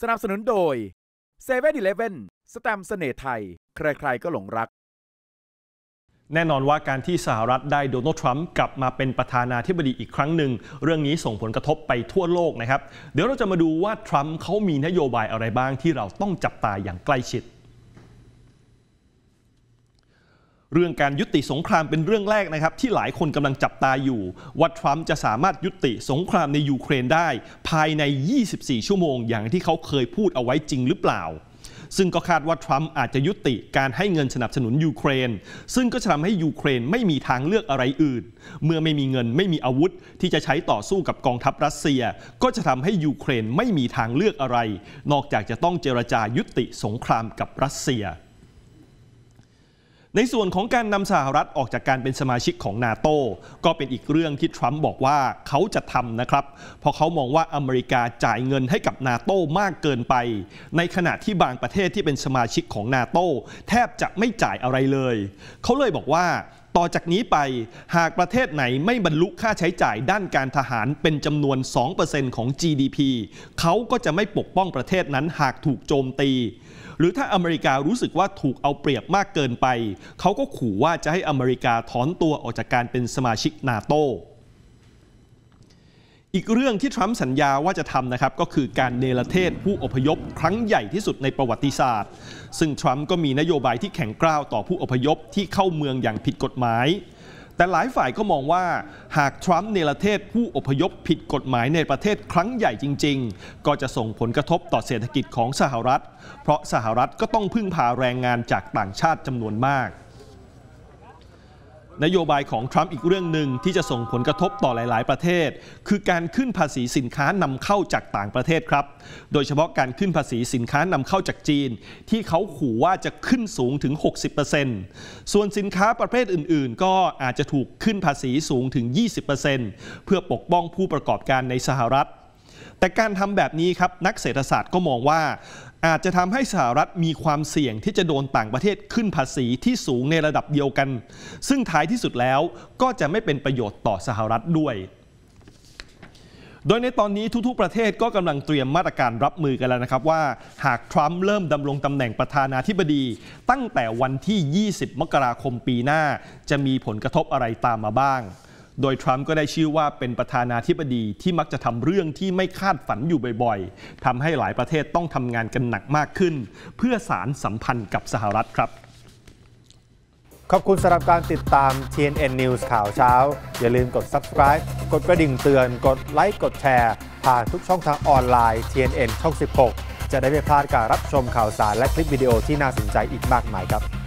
สนับสนุนโดย7 e เ e ่ e อีเลสแตมเสน่ห์ไทย ใครๆก็หลงรัก แน่นอนว่าการที่สหรัฐได้โดนัลด์ทรัมป์กลับมาเป็นประธานาธิบดีอีกครั้งหนึ่ง เรื่องนี้ส่งผลกระทบไปทั่วโลกนะครับ เดี๋ยวเราจะมาดูว่าทรัมป์เขามีนโยบายอะไรบ้างที่เราต้องจับตาอย่างใกล้ชิดเรื่องการยุติสงครามเป็นเรื่องแรกนะครับ ที่หลายคนกำลังจับตาอยู่ว่าทรัมป์จะสามารถยุติสงครามในยูเครนได้ภายใน 24 ชั่วโมง อย่างที่เขาเคยพูดเอาไว้จริงหรือเปล่าซึ่งก็คาดว่าทรัมป์อาจจะยุติการให้เงินสนับสนุนยูเครน ซึ่งก็จะทำให้ยูเครนไม่มีทางเลือกอะไรอื่น เมื่อไม่มีเงินไม่มีอาวุธ ที่จะใช้ต่อสู้กับกองทัพรัสเซีย ก็จะทำให้ยูเครนไม่มีทางเลือกอะไร นอกจากจะต้องเจรจายุติสงครามกับรัสเซียในส่วนของการนำสหรัฐออกจากการเป็นสมาชิกของนาโต ก็เป็นอีกเรื่องที่ทรัมป์บอกว่าเขาจะทำนะครับเพราะเขามองว่าอเมริกาจ่ายเงินให้กับนาโตมากเกินไป ในขณะที่บางประเทศที่เป็นสมาชิกของนาโตแทบจะไม่จ่ายอะไรเลย เขาเลยบอกว่าต่อจากนี้ไปหากประเทศไหนไม่บรรลุค่าใช้จ่ายด้านการทหารเป็นจำนวน 2%ของ GDP เขาก็จะไม่ปกป้องประเทศนั้นหากถูกโจมตี หรือถ้าอเมริการู้สึกว่าถูกเอาเปรียบมากเกินไป เขาก็ขู่ว่าจะให้อเมริกาถอนตัวออกจากการเป็นสมาชิกนาโตอีกเรื่องที่ทรัมป์สัญญาว่าจะทำนะครับก็คือการเนรเทศผู้อพยพ ครั้งใหญ่ที่สุดในประวัติศาสตร์ ซึ่งทรัมป์ก็มีนโยบายที่แข็งกร้าวต่อผู้อพยพที่เข้าเมืองอย่างผิดกฎหมาย แต่หลายฝ่ายก็มองว่าหากทรัมป์เนรเทศผู้อพยพผิดกฎหมายในประเทศครั้งใหญ่จริง ๆ ก็จะส่งผลกระทบต่อเศรษฐกิจของสหรัฐเพราะสหรัฐก็ต้องพึ่งพาแรงงานจากต่างชาติจำนวนมากนโยบายของทรัมป์อีกเรื่องหนึ่งที่จะส่งผลกระทบต่อหลาย ๆ ประเทศ คือการขึ้นภาษีสินค้านำเข้าจากต่างประเทศครับ โดยเฉพาะการขึ้นภาษีสินค้านำเข้าจากจีน ที่เขาขู่ว่าจะขึ้นสูงถึง 60%ส่วนสินค้าประเภทอื่นๆ ก็อาจจะถูกขึ้นภาษีสูงถึง20%เพื่อปกป้องผู้ประกอบการในสหรัฐ แต่การทำแบบนี้ครับนักเศรษฐศาสตร์ก็มองว่าอาจจะทำให้สหรัฐมีความเสี่ยงที่จะโดนต่างประเทศขึ้นภาษีที่สูงในระดับเดียวกัน ซึ่งท้ายที่สุดแล้วก็จะไม่เป็นประโยชน์ต่อสหรัฐด้วย โดยในตอนนี้ทุกๆประเทศก็กำลังเตรียมมาตรการรับมือกันแล้วนะครับว่าหากทรัมป์เริ่มดำรงตำแหน่งประธานาธิบดี ตั้งแต่วันที่ 20 มกราคมปีหน้าจะมีผลกระทบอะไรตามมาบ้างโดยทรัมป์ก็ได้ชื่อว่าเป็นประธานาธิบดีที่มักจะทำเรื่องที่ไม่คาดฝันอยู่บ่อยๆทำให้หลายประเทศต้องทำงานกันหนักมากขึ้น เพื่อสารสัมพันธ์กับสหรัฐครับขอบคุณสำหรับการติดตาม TNN News ข่าวเช้าอย่าลืมกด subscribe กดกระดิ่งเตือน กดไลค์กดแชร์ผ่านทุกช่องทางออนไลน์ TNN ช่อง16 จะได้ไม่พลาดการรับชมข่าวสารและคลิปวิดีโอที่น่าสนใจอีกมากมายครับ